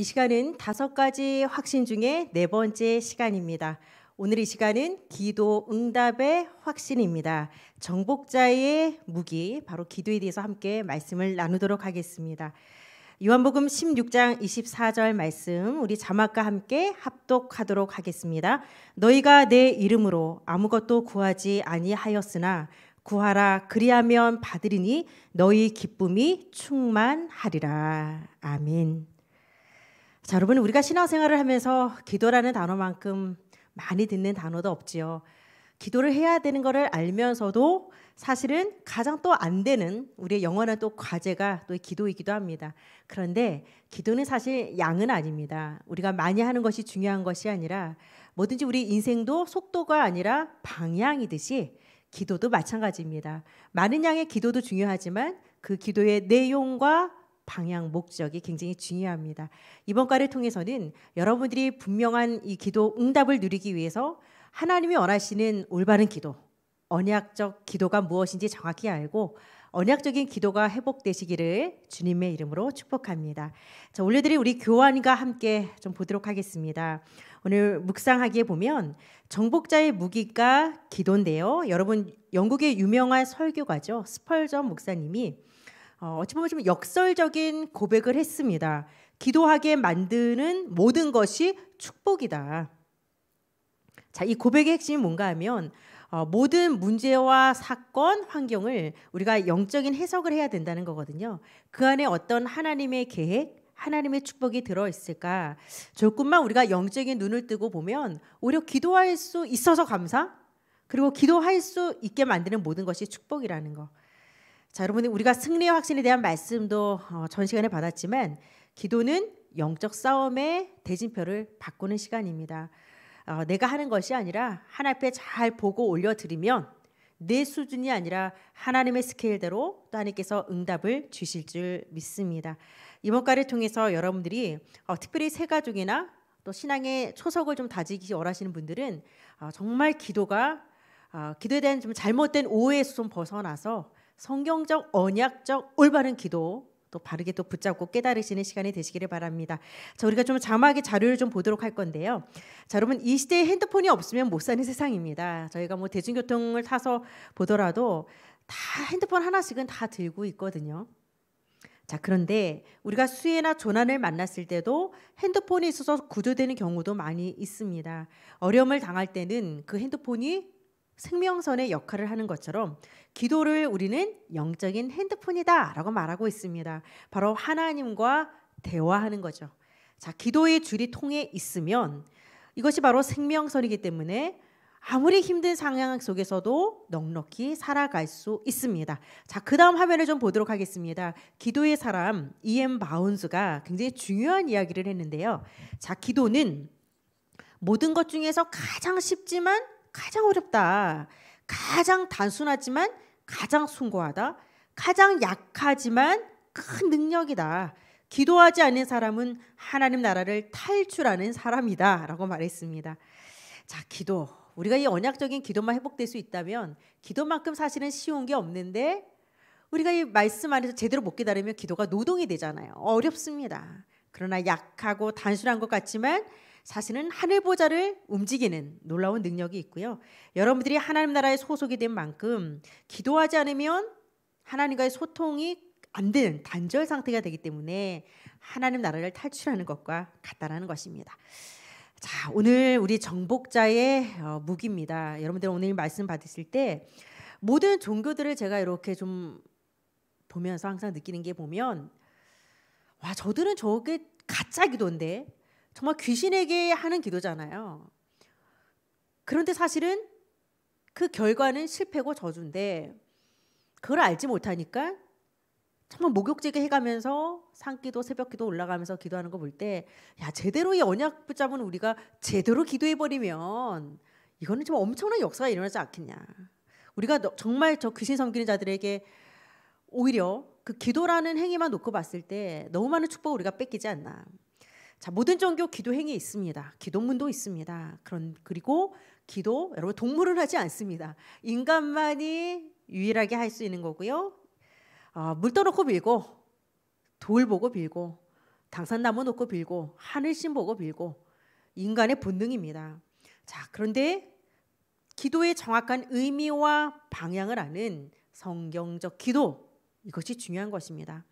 이 시간은 다섯 가지 확신 중에 네 번째 시간입니다. 오늘 이 시간은 기도 응답의 확신입니다. 정복자의 무기 바로 기도에 대해서 함께 말씀을 나누도록 하겠습니다. 요한복음 16장 24절 말씀 우리 자막과 함께 합독하도록 하겠습니다. 너희가 내 이름으로 아무것도 구하지 아니하였으나 구하라 그리하면 받으리니 너희 기쁨이 충만하리라. 아멘. 자, 여러분 우리가 신앙생활을 하면서 기도라는 단어만큼 많이 듣는 단어도 없지요. 기도를 해야 되는 것을 알면서도 사실은 가장 또 안 되는 우리의 영원한 또 과제가 또 기도이기도 합니다. 그런데 기도는 사실 양은 아닙니다. 우리가 많이 하는 것이 중요한 것이 아니라 뭐든지 우리 인생도 속도가 아니라 방향이듯이 기도도 마찬가지입니다. 많은 양의 기도도 중요하지만 그 기도의 내용과 방향, 목적이 굉장히 중요합니다. 이번과를 통해서는 여러분들이 분명한 이 기도 응답을 누리기 위해서 하나님이 원하시는 올바른 기도, 언약적 기도가 무엇인지 정확히 알고 언약적인 기도가 회복되시기를 주님의 이름으로 축복합니다. 자, 올려드릴 우리 교환과 함께 좀 보도록 하겠습니다. 오늘 묵상하기에 보면 정복자의 무기가 기도인데요. 여러분 영국의 유명한 설교가죠. 스펄전 목사님이 어, 어찌 보면 좀 역설적인 고백을 했습니다. 기도하게 만드는 모든 것이 축복이다. 자, 이 고백의 핵심이 뭔가 하면 어, 모든 문제와 사건, 환경을 우리가 영적인 해석을 해야 된다는 거거든요. 그 안에 어떤 하나님의 계획, 하나님의 축복이 들어 있을까? 조금만 우리가 영적인 눈을 뜨고 보면 오히려 기도할 수 있어서 감사, 그리고 기도할 수 있게 만드는 모든 것이 축복이라는 거. 자, 여러분 우리가 승리의 확신에 대한 말씀도 어, 전 시간에 받았지만 기도는 영적 싸움의 대진표를 바꾸는 시간입니다. 어, 내가 하는 것이 아니라 하나님 앞에 잘 보고 올려드리면 내 수준이 아니라 하나님의 스케일대로 또 하나님께서 응답을 주실 줄 믿습니다. 이번과를 통해서 여러분들이 어, 특별히 새 가족이나 또 신앙의 초석을 좀 다지기 원하시는 분들은 어, 정말 기도가 어, 기도에 대한 좀 잘못된 오해에서 좀 벗어나서 성경적 언약적 올바른 기도 또 바르게 또 붙잡고 깨달으시는 시간이 되시기를 바랍니다. 자, 우리가 좀 자막의 자료를 좀 보도록 할 건데요. 자, 여러분 이 시대에 핸드폰이 없으면 못 사는 세상입니다. 저희가 뭐 대중교통을 타서 보더라도 다 핸드폰 하나씩은 다 들고 있거든요. 자, 그런데 우리가 수해나 조난을 만났을 때도 핸드폰이 있어서 구조되는 경우도 많이 있습니다. 어려움을 당할 때는 그 핸드폰이 생명선의 역할을 하는 것처럼 기도를 우리는 영적인 핸드폰이다라고 말하고 있습니다. 바로 하나님과 대화하는 거죠. 자, 기도의 줄이 통해 있으면 이것이 바로 생명선이기 때문에 아무리 힘든 상황 속에서도 넉넉히 살아갈 수 있습니다. 자, 그다음 화면을 좀 보도록 하겠습니다. 기도의 사람 이엠 바운스가 굉장히 중요한 이야기를 했는데요. 자, 기도는 모든 것 중에서 가장 쉽지만 가장 어렵다. 가장 단순하지만 가장 순고하다 가장 약하지만 큰 능력이다. 기도하지 않는 사람은 하나님 나라를 탈출하는 사람이다. 라고 말했습니다. 자, 기도. 우리가 이 언약적인 기도만 회복될 수 있다면 기도만큼 사실은 쉬운 게 없는데 우리가 이 말씀 안에서 제대로 못 기다리면 기도가 노동이 되잖아요. 어렵습니다. 그러나 약하고 단순한 것 같지만 사실은 하늘 보좌를 움직이는 놀라운 능력이 있고요. 여러분들이 하나님 나라에 소속이 된 만큼 기도하지 않으면 하나님과의 소통이 안 되는 단절 상태가 되기 때문에 하나님 나라를 탈출하는 것과 같다라는 것입니다. 자, 오늘 우리 정복자의 어, 무기입니다. 여러분들 오늘 말씀 받으실 때 모든 종교들을 제가 이렇게 좀 보면서 항상 느끼는 게 보면 와, 저들은 저게 가짜 기도인데 정말 귀신에게 하는 기도잖아요. 그런데 사실은 그 결과는 실패고 저주인데 그걸 알지 못하니까 정말 목욕제게 해가면서 산기도 새벽기도 올라가면서 기도하는 거 볼 때 야 제대로 이 언약 붙잡은 우리가 제대로 기도해 버리면 이거는 좀 엄청난 역사가 일어나지 않겠냐. 우리가 정말 저 귀신 섬기는 자들에게 오히려 그 기도라는 행위만 놓고 봤을 때 너무 많은 축복을 우리가 뺏기지 않나. 자, 모든 종교 기도 행위 있습니다. 기도문도 있습니다. 그런 그리고 기도 여러분 동물은 하지 않습니다. 인간만이 유일하게 할 수 있는 거고요. 어, 물 떠놓고 빌고 돌 보고 빌고 당산나무 놓고 빌고 하늘신 보고 빌고 인간의 본능입니다. 자, 그런데 기도의 정확한 의미와 방향을 아는 성경적 기도 이것이 중요한 것입니다.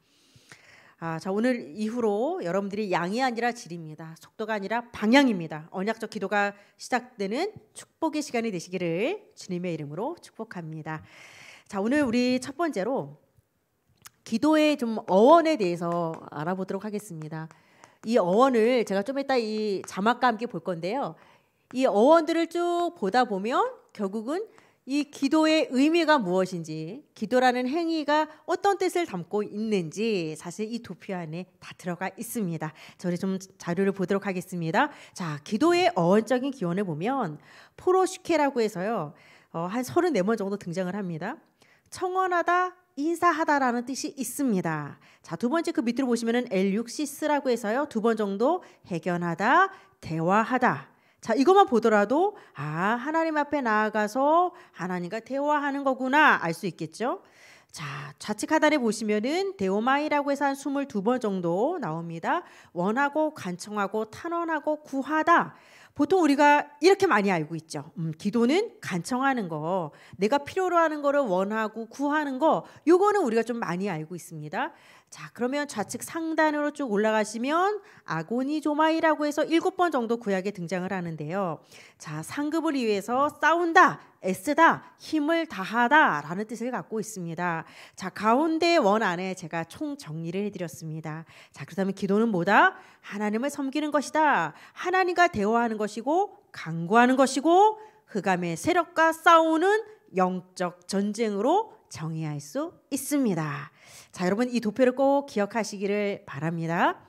아, 자 오늘 이후로 여러분들이 양이 아니라 질입니다. 속도가 아니라 방향입니다. 언약적 기도가 시작되는 축복의 시간이 되시기를 주님의 이름으로 축복합니다. 자 오늘 우리 첫 번째로 기도의 좀 어원에 대해서 알아보도록 하겠습니다. 이 어원을 제가 좀 이따 이 자막과 함께 볼 건데요. 이 어원들을 쭉 보다 보면 결국은 이 기도의 의미가 무엇인지, 기도라는 행위가 어떤 뜻을 담고 있는지 사실 이 도표 안에 다 들어가 있습니다. 저희 좀 자료를 보도록 하겠습니다. 자, 기도의 어원적인 기원을 보면 포로슈케라고 해서요. 어, 한 34번 정도 등장을 합니다. 청원하다, 인사하다라는 뜻이 있습니다. 자, 두 번째 그 밑으로 보시면은 엘육시스라고 해서요. 두 번 정도 해견하다, 대화하다. 자, 이것만 보더라도 아, 하나님 앞에 나아가서 하나님과 대화하는 거구나 알 수 있겠죠? 자, 좌측 하단에 보시면은 데오마이라고 해서 한 22번 정도 나옵니다. 원하고 간청하고 탄원하고 구하다. 보통 우리가 이렇게 많이 알고 있죠. 음, 기도는 간청하는 거, 내가 필요로 하는 거를 원하고 구하는 거, 요거는 우리가 좀 많이 알고 있습니다. 자, 그러면 좌측 상단으로 쭉 올라가시면 아고니조마이라고 해서 일곱 번 정도 구약에 등장을 하는데요. 자, 상급을 위해서 싸운다, 애쓰다, 힘을 다하다라는 뜻을 갖고 있습니다. 자, 가운데 원 안에 제가 총 정리를 해드렸습니다. 자, 그렇다면 기도는 뭐다? 하나님을 섬기는 것이다. 하나님과 대화하는 것이고, 강구하는 것이고, 흑암의 세력과 싸우는 영적 전쟁으로 정의할 수 있습니다. 자, 여러분 이 도표를 꼭 기억하시기를 바랍니다.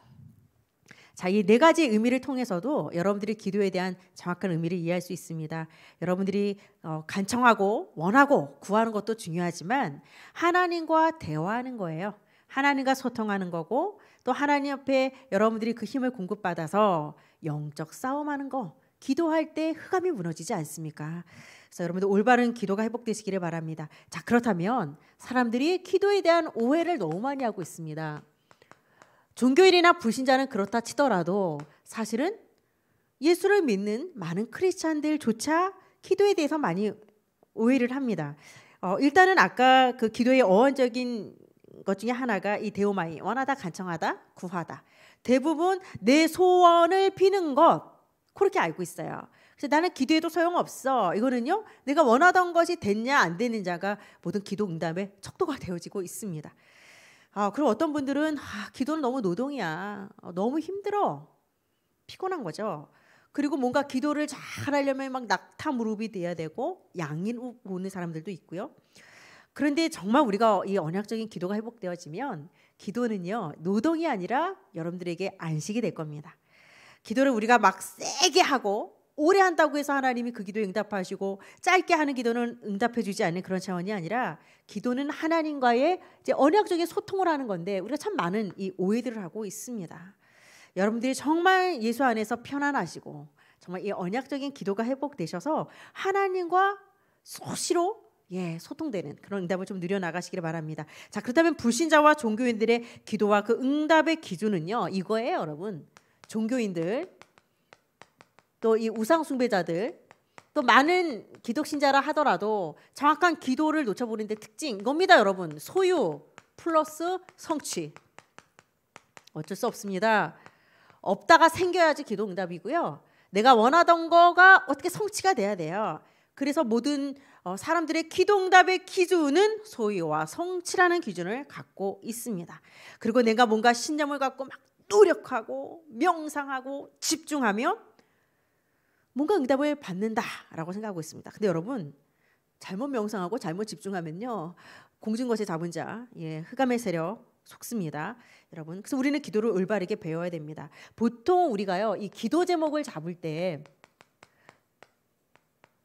자, 이 네 가지 의미를 통해서도 여러분들이 기도에 대한 정확한 의미를 이해할 수 있습니다. 여러분들이 어, 간청하고 원하고 구하는 것도 중요하지만 하나님과 대화하는 거예요. 하나님과 소통하는 거고 또 하나님 앞에 여러분들이 그 힘을 공급받아서 영적 싸움하는 거 기도할 때 흑암이 무너지지 않습니까? 그래서 여러분들 올바른 기도가 회복되시기를 바랍니다. 자, 그렇다면 사람들이 기도에 대한 오해를 너무 많이 하고 있습니다. 종교인이나 불신자는 그렇다 치더라도 사실은 예수를 믿는 많은 크리스찬들조차 기도에 대해서 많이 오해를 합니다. 어, 일단은 아까 그 기도의 어원적인 것 중에 하나가 이 데오마이 원하다 간청하다 구하다 대부분 내 소원을 비는 것 그렇게 알고 있어요. 그래서 나는 기도해도 소용없어. 이거는요. 내가 원하던 것이 됐냐 안 됐느냐가 모든 기도 응답의 척도가 되어지고 있습니다. 아, 그리고 어떤 분들은 아, 기도는 너무 노동이야. 어, 너무 힘들어. 피곤한 거죠. 그리고 뭔가 기도를 잘 하려면 막 낙타 무릎이 돼야 되고 양인 오는 사람들도 있고요. 그런데 정말 우리가 이 언약적인 기도가 회복되어지면 기도는요 노동이 아니라 여러분들에게 안식이 될 겁니다. 기도를 우리가 막 세게 하고 오래 한다고 해서 하나님이 그 기도에 응답하시고 짧게 하는 기도는 응답해 주지 않는 그런 차원이 아니라 기도는 하나님과의 이제 언약적인 소통을 하는 건데 우리가 참 많은 이 오해들을 하고 있습니다. 여러분들이 정말 예수 안에서 편안하시고 정말 이 언약적인 기도가 회복되셔서 하나님과 소시로 예, 소통되는 그런 응답을 좀 늘려나가시기를 바랍니다. 자, 그렇다면 불신자와 종교인들의 기도와 그 응답의 기준은요, 이거예요, 여러분. 종교인들 또 이 우상 숭배자들 또 많은 기독신자라 하더라도 정확한 기도를 놓쳐버리는 데 특징 이겁니다 여러분 소유 플러스 성취 어쩔 수 없습니다 없다가 생겨야지 기도응답이고요 내가 원하던 거가 어떻게 성취가 돼야 돼요 그래서 모든 어, 사람들의 기도응답의 기준은 소유와 성취라는 기준을 갖고 있습니다. 그리고 내가 뭔가 신념을 갖고 막 노력하고 명상하고 집중하며 뭔가 응답을 받는다라고 생각하고 있습니다. 근데 여러분 잘못 명상하고 잘못 집중하면요 공중것의 자본자, 예, 흑암의 세력 속습니다. 여러분 그래서 우리는 기도를 올바르게 배워야 됩니다. 보통 우리가요 이 기도 제목을 잡을 때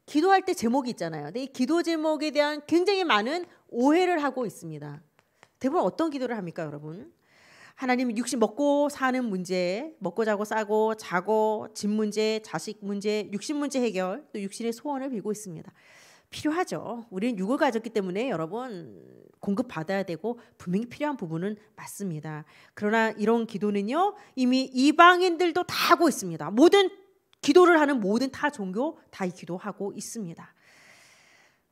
기도할 때 제목이 있잖아요. 근데 이 기도 제목에 대한 굉장히 많은 오해를 하고 있습니다. 대부분 어떤 기도를 합니까, 여러분? 하나님 육신 먹고 사는 문제, 먹고 자고 싸고 자고 집 문제, 자식 문제, 육신 문제 해결, 또 육신의 소원을 빌고 있습니다. 필요하죠. 우리는 육을 가졌기 때문에 여러분 공급 받아야 되고 분명히 필요한 부분은 맞습니다. 그러나 이런 기도는요 이미 이방인들도 다 하고 있습니다. 모든 기도를 하는 모든 타 종교 다이 기도하고 있습니다.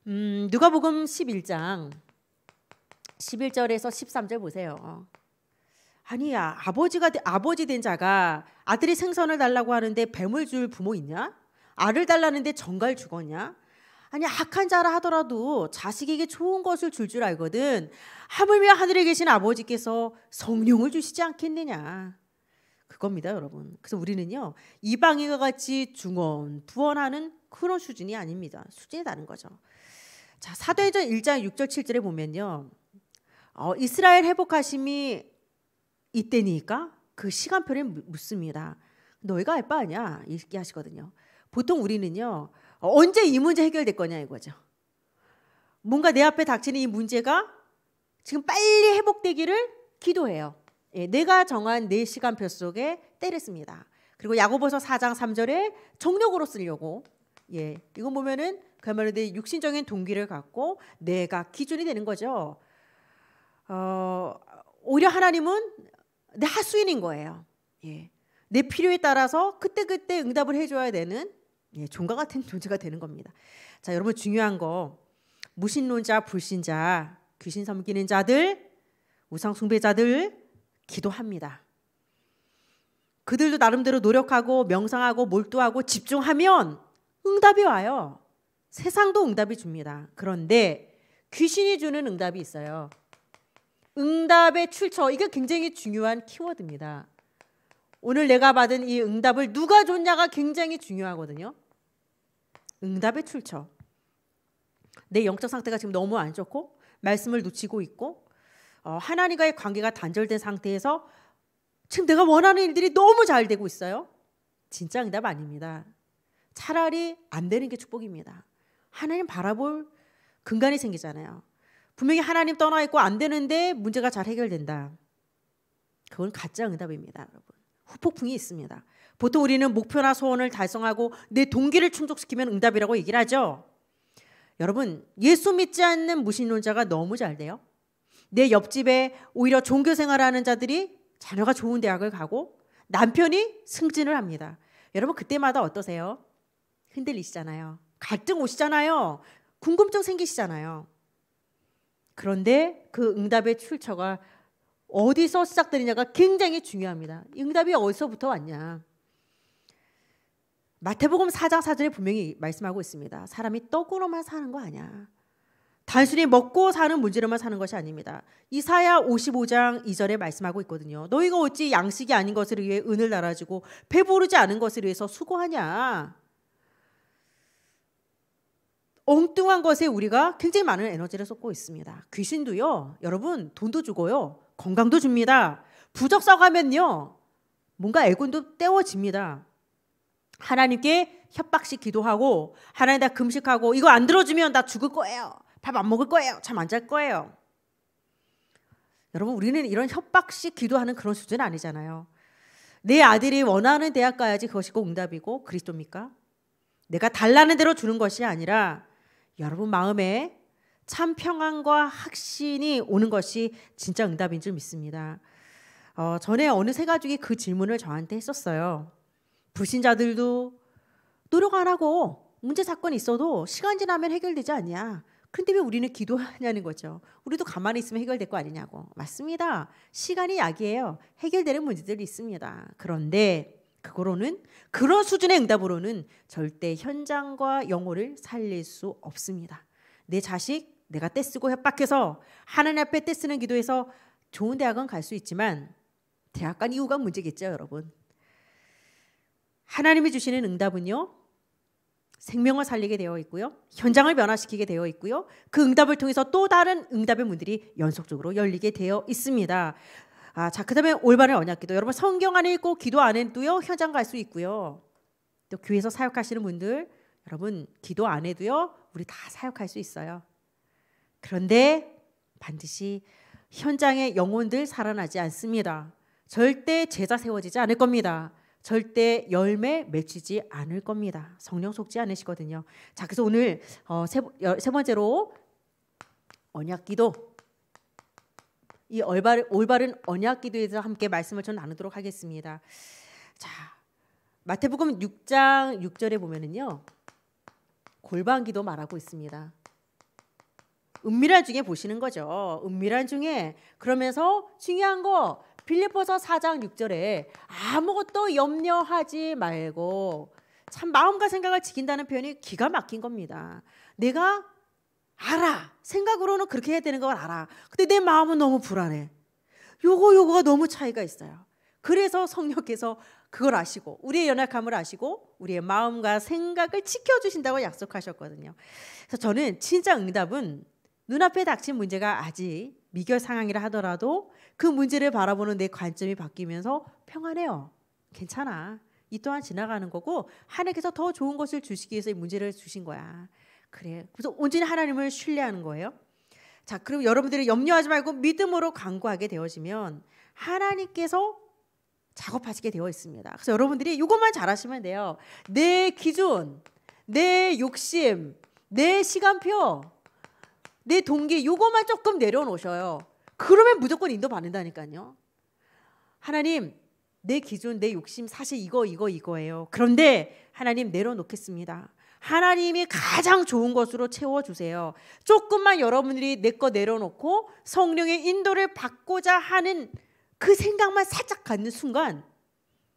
음, 누가복음 11장 11절에서 13절 보세요. 아니야 아버지가 아버지 된 자가 아들이 생선을 달라고 하는데 뱀을 줄 부모 있냐? 알을 달라는데 정갈 죽었냐? 아니 악한 자라 하더라도 자식에게 좋은 것을 줄줄 줄 알거든 하물며 하늘에 계신 아버지께서 성령을 주시지 않겠느냐 그겁니다 여러분 그래서 우리는요 이방인과 같이 중언 부언하는 그런 수준이 아닙니다 수준이 다른 거죠 자 사도행전 1장 6절 7절에 보면요 어, 이스라엘 회복하심이 이때니까 그 시간표를 묻습니다. 너희가 알바 아니야? 이렇게 하시거든요. 보통 우리는요. 언제 이 문제 해결될 거냐 이거죠. 뭔가 내 앞에 닥치는 이 문제가 지금 빨리 회복되기를 기도해요. 예, 내가 정한 내 시간표 속에 때렸습니다 그리고 야고보서 4장 3절에 정력으로 쓰려고 예, 이거 보면은 그야말로 내 육신적인 동기를 갖고 내가 기준이 되는 거죠. 어, 오히려 하나님은 내 하수인인 거예요. 예. 내 필요에 따라서 그때그때 응답을 해줘야 되는 예, 종과 같은 존재가 되는 겁니다. 자, 여러분 중요한 거 무신론자, 불신자, 귀신 섬기는 자들, 우상 숭배자들 기도합니다. 그들도 나름대로 노력하고 명상하고 몰두하고 집중하면 응답이 와요. 세상도 응답이 줍니다. 그런데 귀신이 주는 응답이 있어요. 응답의 출처 이게 굉장히 중요한 키워드입니다. 오늘 내가 받은 이 응답을 누가 줬냐가 굉장히 중요하거든요. 응답의 출처. 내 영적 상태가 지금 너무 안 좋고 말씀을 놓치고 있고 어, 하나님과의 관계가 단절된 상태에서 지금 내가 원하는 일들이 너무 잘 되고 있어요. 진짜 응답 아닙니다. 차라리 안 되는 게 축복입니다. 하나님 바라볼 근간이 생기잖아요. 분명히 하나님 떠나 있고 안 되는데 문제가 잘 해결된다. 그건 가짜 응답입니다, 여러분. 후폭풍이 있습니다. 보통 우리는 목표나 소원을 달성하고 내 동기를 충족시키면 응답이라고 얘기를 하죠. 여러분, 예수 믿지 않는 무신론자가 너무 잘 돼요. 내 옆집에 오히려 종교 생활하는 자들이 자녀가 좋은 대학을 가고 남편이 승진을 합니다. 여러분, 그때마다 어떠세요? 흔들리시잖아요. 갈등 오시잖아요. 궁금증 생기시잖아요. 그런데 그 응답의 출처가 어디서 시작되느냐가 굉장히 중요합니다. 응답이 어디서부터 왔냐? 마태복음 4장 4절에 분명히 말씀하고 있습니다. 사람이 떡으로만 사는 거 아니야. 단순히 먹고 사는 문제로만 사는 것이 아닙니다. 이사야 55장 2절에 말씀하고 있거든요. 너희가 어찌 양식이 아닌 것을 위해 은을 날아주고 배부르지 않은 것을 위해서 수고하냐. 엉뚱한 것에 우리가 굉장히 많은 에너지를 쏟고 있습니다. 귀신도요, 여러분 돈도 주고요, 건강도 줍니다. 부적성하면요, 뭔가 애군도 때워집니다. 하나님께 협박시 기도하고 하나님 다 금식하고 이거 안 들어주면 나 죽을 거예요. 밥 안 먹을 거예요. 잠 안 잘 거예요. 여러분 우리는 이런 협박식 기도하는 그런 수준 아니잖아요. 내 아들이 원하는 대학 가야지 그것이 고 응답이고 그리스도입니까? 내가 달라는 대로 주는 것이 아니라 여러분 마음에 참 평안과 확신이 오는 것이 진짜 응답인 줄 믿습니다. 어, 전에 어느 세 가족이 그 질문을 저한테 했었어요. 불신자들도 노력 안 하고 문제 사건이 있어도 시간 지나면 해결되지 않냐. 그런데왜 우리는 기도하냐는 거죠. 우리도 가만히 있으면 해결될 거 아니냐고. 맞습니다. 시간이 약이에요. 해결되는 문제들이 있습니다. 그런데 그거로는 그런 수준의 응답으로는 절대 현장과 영혼을 살릴 수 없습니다. 내 자식 내가 떼쓰고 협박해서 하나님 앞에 떼쓰는 기도에서 좋은 대학은 갈 수 있지만 대학 간 이유가 문제겠죠, 여러분. 하나님이 주시는 응답은요. 생명을 살리게 되어 있고요. 현장을 변화시키게 되어 있고요. 그 응답을 통해서 또 다른 응답의 문들이 연속적으로 열리게 되어 있습니다. 아, 자, 그다음에 올바른 언약기도. 여러분 성경 안에 있고 기도 안에 도요 현장 갈 수 있고요. 또 교회에서 사역하시는 분들 여러분 기도 안 해도요 우리 다 사역할 수 있어요. 그런데 반드시 현장의 영혼들 살아나지 않습니다. 절대 제자 세워지지 않을 겁니다. 절대 열매 맺히지 않을 겁니다. 성령 속지 않으시거든요. 자, 그래서 오늘 어, 세, 세 번째로 언약기도 이 올바른, 올바른 언약 기도에 대해서 함께 말씀을 좀 나누도록 하겠습니다. 자, 마태복음 6장 6절에 보면은요. 골반 기도 말하고 있습니다. 은밀한 중에 보시는 거죠. 은밀한 중에 그러면서 중요한 거 빌립보서 4장 6절에 아무것도 염려하지 말고 참 마음과 생각을 지킨다는 표현이 기가 막힌 겁니다. 내가 알아. 생각으로는 그렇게 해야 되는 걸 알아. 근데 내 마음은 너무 불안해. 요거 요거가 너무 차이가 있어요. 그래서 성령께서 그걸 아시고 우리의 연약함을 아시고 우리의 마음과 생각을 지켜 주신다고 약속하셨거든요. 그래서 저는 진짜 응답은 눈앞에 닥친 문제가 아직 미결 상황이라 하더라도 그 문제를 바라보는 내 관점이 바뀌면서 평안해요. 괜찮아. 이 또한 지나가는 거고 하나님께서 더 좋은 것을 주시기 위해서 이 문제를 주신 거야. 그래. 그래서 온전히 하나님을 신뢰하는 거예요. 자, 그럼 여러분들이 염려하지 말고 믿음으로 간구하게 되어지면 하나님께서 작업하시게 되어 있습니다. 그래서 여러분들이 이것만 잘하시면 돼요. 내 기준, 내 욕심, 내 시간표, 내 동기 이것만 조금 내려놓으셔요. 그러면 무조건 인도받는다니까요. 하나님, 내 기준, 내 욕심 사실 이거 이거 이거예요. 그런데 하나님 내려놓겠습니다. 하나님이 가장 좋은 것으로 채워주세요. 조금만 여러분들이 내 거 내려놓고 성령의 인도를 받고자 하는 그 생각만 살짝 갖는 순간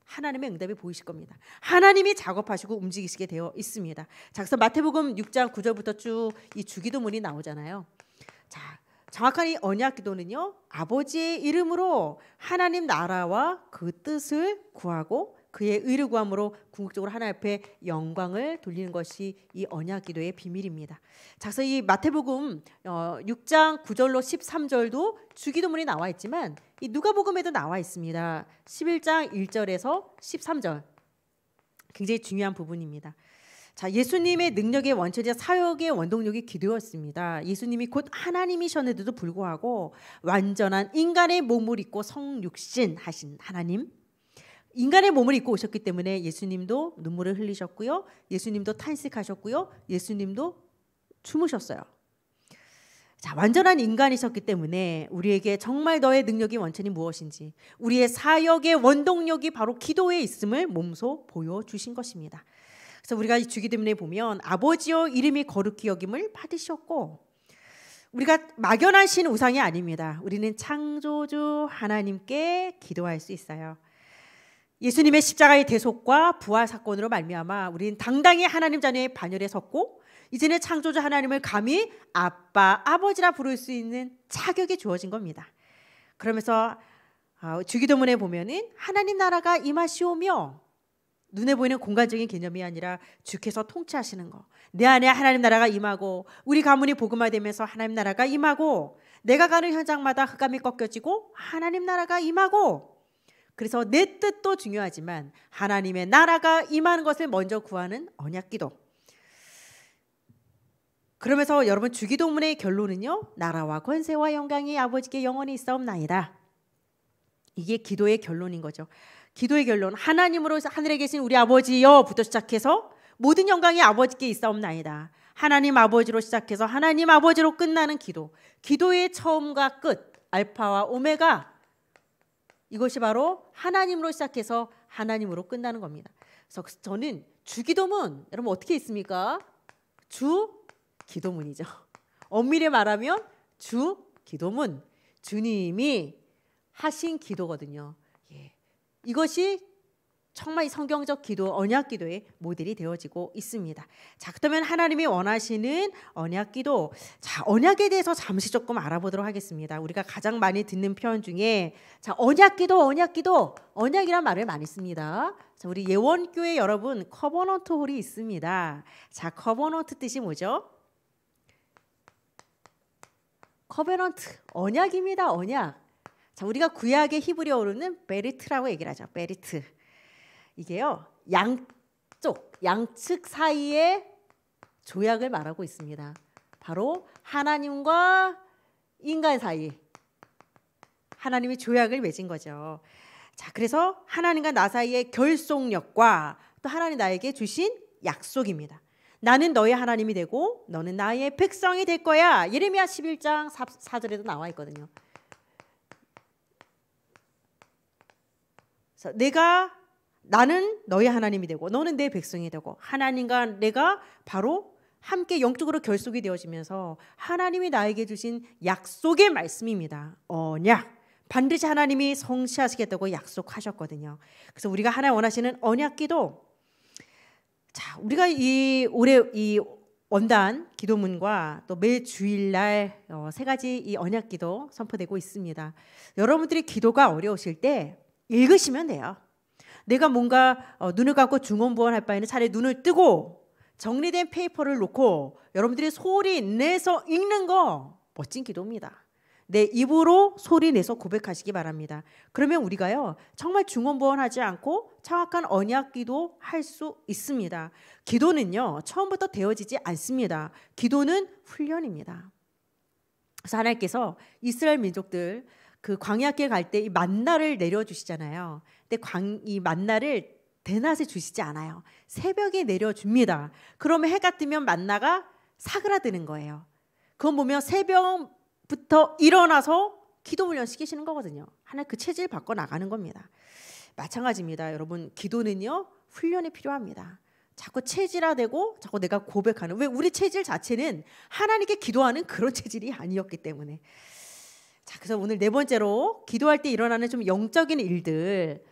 하나님의 응답이 보이실 겁니다. 하나님이 작업하시고 움직이시게 되어 있습니다. 작서 마태복음 6장 9절부터 쭉 이 주기도문이 나오잖아요. 자, 정확한 이 언약 기도는요. 아버지의 이름으로 하나님 나라와 그 뜻을 구하고 그의 의르구함으로 궁극적으로 하나님 앞에 영광을 돌리는 것이 이 언약 기도의 비밀입니다. 자, 그래서 이 마태복음 6장 어, 9절로 13절도 주기도문이 나와 있지만 이 누가복음에도 나와 있습니다. 11장 1절에서 13절 굉장히 중요한 부분입니다. 자, 예수님의 능력의 원천이자 사역의 원동력이 기도였습니다. 예수님이 곧 하나님이셨는데도 불구하고 완전한 인간의 몸을 입고 성육신 하신 하나님 인간의 몸을 입고 오셨기 때문에 예수님도 눈물을 흘리셨고요. 예수님도 탄식하셨고요. 예수님도 주무셨어요. 자, 완전한 인간이셨기 때문에 우리에게 정말 너의 능력이 원천이 무엇인지, 우리의 사역의 원동력이 바로 기도에 있음을 몸소 보여주신 것입니다. 그래서 우리가 주기 때문에 보면 아버지여 이름이 거룩히 여김을 받으셨고, 우리가 막연한 신 우상이 아닙니다. 우리는 창조주 하나님께 기도할 수 있어요. 예수님의 십자가의 대속과 부활 사건으로 말미암아 우리는 당당히 하나님 자녀의 반열에 섰고 이제는 창조주 하나님을 감히 아빠, 아버지라 부를 수 있는 자격이 주어진 겁니다. 그러면서 아, 주기도문에 보면은 하나님 나라가 임하시오며 눈에 보이는 공간적인 개념이 아니라 주께서 통치하시는 거. 내 안에 하나님 나라가 임하고 우리 가문이 복음화되면서 하나님 나라가 임하고 내가 가는 현장마다 흑암이 꺾여지고 하나님 나라가 임하고 그래서 내 뜻도 중요하지만 하나님의 나라가 임하는 것을 먼저 구하는 언약 기도. 그러면서 여러분 주기도문의 결론은요. 나라와 권세와 영광이 아버지께 영원히 있사옵나이다. 이게 기도의 결론인 거죠. 기도의 결론 하나님으로 하늘에 계신 우리 아버지여부터 시작해서 모든 영광이 아버지께 있사옵나이다. 하나님 아버지로 시작해서 하나님 아버지로 끝나는 기도. 기도의 처음과 끝, 알파와 오메가 이것이 바로 하나님으로 시작해서 하나님으로 끝나는 겁니다. 그래서 저는 주기도문 여러분 어떻게 있습니까? 주 기도문이죠. 엄밀히 말하면 주 기도문 주님이 하신 기도거든요. 예. 이것이 정말 성경적 기도, 언약 기도의 모델이 되어지고 있습니다. 자, 그러면 하나님이 원하시는 언약 기도. 자, 언약에 대해서 잠시 조금 알아보도록 하겠습니다. 우리가 가장 많이 듣는 표현 중에 자, 언약 기도, 언약 기도, 언약이란 말을 많이 씁니다. 자, 우리 예원교회 여러분 커버넌트 홀이 있습니다. 자, 커버넌트 뜻이 뭐죠? 커버넌트, 언약입니다. 언약. 자, 우리가 구약의 히브리어로는 베리트라고 얘기를 하죠. 베리트. 이게요 양쪽 양측 사이의 조약을 말하고 있습니다. 바로 하나님과 인간 사이 하나님이 조약을 맺은 거죠. 자, 그래서 하나님과 나 사이의 결속력과 또 하나님 나에게 주신 약속입니다. 나는 너의 하나님이 되고 너는 나의 백성이 될 거야. 예레미야 11장 4절에도 나와 있거든요. 그래서 내가 나는 너희 하나님이 되고 너는 내 백성이 되고 하나님과 내가 바로 함께 영적으로 결속이 되어지면서 하나님이 나에게 주신 약속의 말씀입니다. 언약. 반드시 하나님이 성취하시겠다고 약속하셨거든요. 그래서 우리가 하나 원하시는 언약 기도. 자, 우리가 이 올해 이 원단 기도문과 또 매 주일날 어, 세 가지 이 언약 기도 선포되고 있습니다. 여러분들이 기도가 어려우실 때 읽으시면 돼요. 내가 뭔가 어, 눈을 감고 중원부원할 바에는 차라리 눈을 뜨고 정리된 페이퍼를 놓고 여러분들이 소리 내서 읽는 거 멋진 기도입니다. 내 입으로 소리 내서 고백하시기 바랍니다. 그러면 우리가요 정말 중언부언하지 않고 정확한 언약기도 할 수 있습니다. 기도는요 처음부터 되어지지 않습니다. 기도는 훈련입니다. 그래서 하나님께서 이스라엘 민족들 그 광야길 갈때 이 만나를 내려주시잖아요. 근데 광, 이 만나를 대낮에 주시지 않아요. 새벽에 내려줍니다. 그러면 해가 뜨면 만나가 사그라드는 거예요. 그건 보면 새벽부터 일어나서 기도 훈련 시키시는 거거든요. 하나 의그 체질 바꿔 나가는 겁니다. 마찬가지입니다. 여러분 기도는요 훈련이 필요합니다. 자꾸 체질화되고 자꾸 내가 고백하는 왜 우리 체질 자체는 하나님께 기도하는 그런 체질이 아니었기 때문에 자 그래서 오늘 네 번째로 기도할 때 일어나는 좀 영적인 일들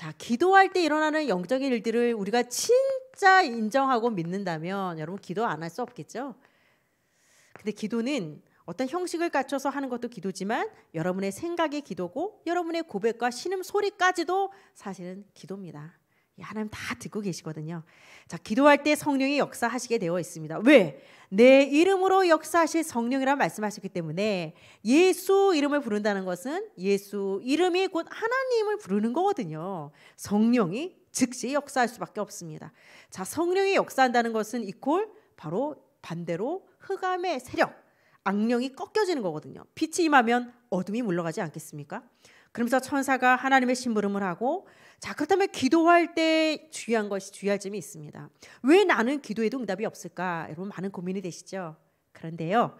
자, 기도할 때 일어나는 영적인 일들을 우리가 진짜 인정하고 믿는다면 여러분 기도 안 할 수 없겠죠? 근데 기도는 어떤 형식을 갖춰서 하는 것도 기도지만 여러분의 생각이 기도고 여러분의 고백과 신음 소리까지도 사실은 기도입니다. 예, 하나님 다 듣고 계시거든요. 자, 기도할 때 성령이 역사하시게 되어 있습니다. 왜? 내 이름으로 역사하실 성령이란 말씀하셨기 때문에 예수 이름을 부른다는 것은 예수 이름이 곧 하나님을 부르는 거거든요. 성령이 즉시 역사할 수밖에 없습니다. 자, 성령이 역사한다는 것은 이퀄 바로 반대로 흑암의 세력, 악령이 꺾여지는 거거든요. 빛이 임하면 어둠이 물러가지 않겠습니까? 그러면서 천사가 하나님의 심부름을 하고 자, 그렇다면 기도할 때 주의한 것이 주의할 점이 있습니다. 왜 나는 기도에도 응답이 없을까? 여러분 많은 고민이 되시죠? 그런데요.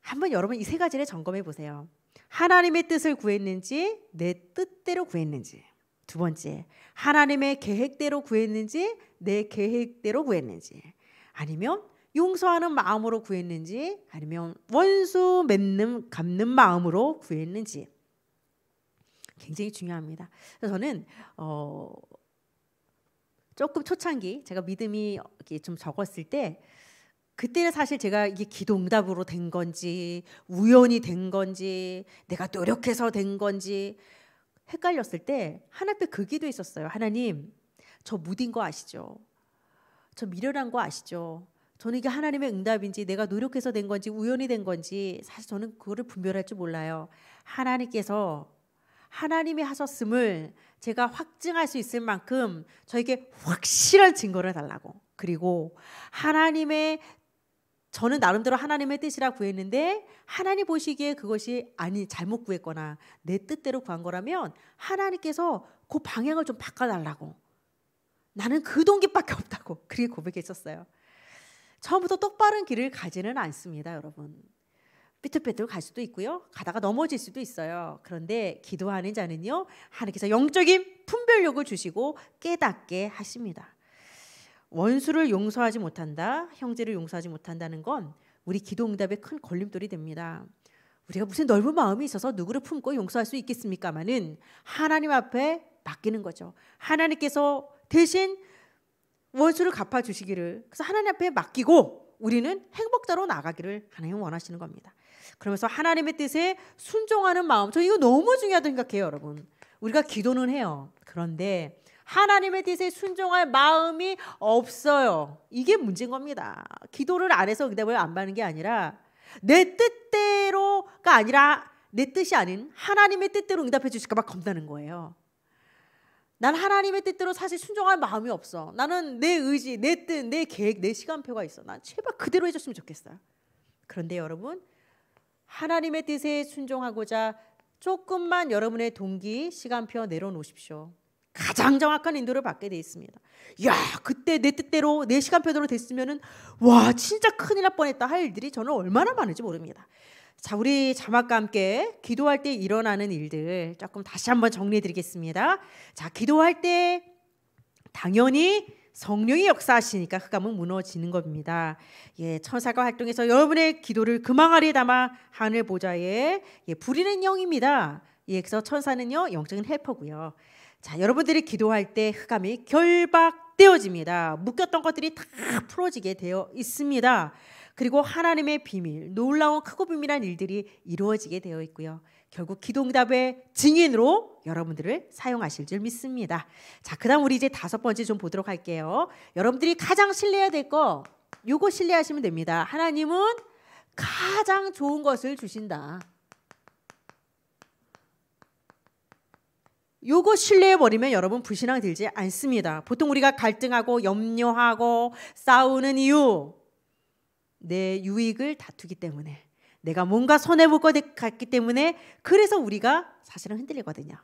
한번 여러분 이 세 가지를 점검해 보세요. 하나님의 뜻을 구했는지 내 뜻대로 구했는지 두 번째 하나님의 계획대로 구했는지 내 계획대로 구했는지 아니면 용서하는 마음으로 구했는지 아니면 원수 맺는 갚는 마음으로 구했는지 굉장히 중요합니다. 그래서 저는 어, 조금 초창기 제가 믿음이 좀 적었을 때 그때는 사실 제가 이게 기도 응답으로 된 건지 우연히 된 건지 내가 노력해서 된 건지 헷갈렸을 때하나님그 기도 있었어요. 하나님 저 무딘 거 아시죠? 저 미련한 거 아시죠? 저는 이게 하나님의 응답인지 내가 노력해서 된 건지 우연히 된 건지 사실 저는 그거를 분별할 줄 몰라요. 하나님께서 하나님이 하셨음을 제가 확증할 수 있을 만큼 저에게 확실한 증거를 달라고. 그리고 하나님의 저는 나름대로 하나님의 뜻이라 구했는데 하나님 보시기에 그것이 아니 잘못 구했거나 내 뜻대로 구한 거라면 하나님께서 그 방향을 좀 바꿔달라고 나는 그 동기밖에 없다고 그렇게 고백했었어요. 처음부터 똑바른 길을 가지는 않습니다, 여러분. 삐뚤빼뚤 갈 수도 있고요. 가다가 넘어질 수도 있어요. 그런데 기도하는 자는요. 하나님께서 영적인 분별력을 주시고 깨닫게 하십니다. 원수를 용서하지 못한다, 형제를 용서하지 못한다는 건 우리 기도 응답에 큰 걸림돌이 됩니다. 우리가 무슨 넓은 마음이 있어서 누구를 품고 용서할 수 있겠습니까마는 하나님 앞에 맡기는 거죠. 하나님께서 대신 원수를 갚아 주시기를 그래서 하나님 앞에 맡기고 우리는 행복자로 나가기를 하나님 원하시는 겁니다. 그러면서 하나님의 뜻에 순종하는 마음. 저 이거 너무 중요하다고 생각해요, 여러분. 우리가 기도는 해요. 그런데 하나님의 뜻에 순종할 마음이 없어요. 이게 문제인 겁니다. 기도를 안 해서 그대로 안 받는 게 아니라 내 뜻대로가 아니라 내 뜻이 아닌 하나님의 뜻대로 응답해 주실까 봐 겁나는 거예요. 난 하나님의 뜻대로 사실 순종할 마음이 없어. 나는 내 의지, 내 뜻, 내 계획, 내 시간표가 있어. 난 제발 그대로 해줬으면 좋겠어요. 그런데 여러분, 하나님의 뜻에 순종하고자 조금만 여러분의 동기 시간표 내려놓으십시오. 가장 정확한 인도를 받게 돼 있습니다. 야, 그때 내 뜻대로 내 시간표대로 됐으면은 와, 진짜 큰일 날 뻔했다 할 일들이 저는 얼마나 많은지 모릅니다. 자, 우리 자막과 함께 기도할 때 일어나는 일들 조금 다시 한번 정리해 드리겠습니다. 자, 기도할 때 당연히 성령이 역사하시니까 흑암은 무너지는 겁니다. 예, 천사가 활동해서 여러분의 기도를 금항아리 담아 하늘 보좌에 예, 부리는 영입니다. 예, 그래서 천사는요 영적인 헬퍼고요. 자, 여러분들이 기도할 때 흑암이 결박되어집니다. 묶였던 것들이 다 풀어지게 되어 있습니다. 그리고 하나님의 비밀, 놀라운 크고 비밀한 일들이 이루어지게 되어 있고요. 결국 기동답의 증인으로 여러분들을 사용하실 줄 믿습니다. 자, 그다음 우리 이제 다섯 번째 좀 보도록 할게요. 여러분들이 가장 신뢰해야 될거 요거 신뢰하시면 됩니다. 하나님은 가장 좋은 것을 주신다. 요거 신뢰해버리면 여러분 불신앙 들지 않습니다. 보통 우리가 갈등하고 염려하고 싸우는 이유 내 유익을 다투기 때문에 내가 뭔가 손해볼 것 같기 때문에 그래서 우리가 사실은 흔들리거든요.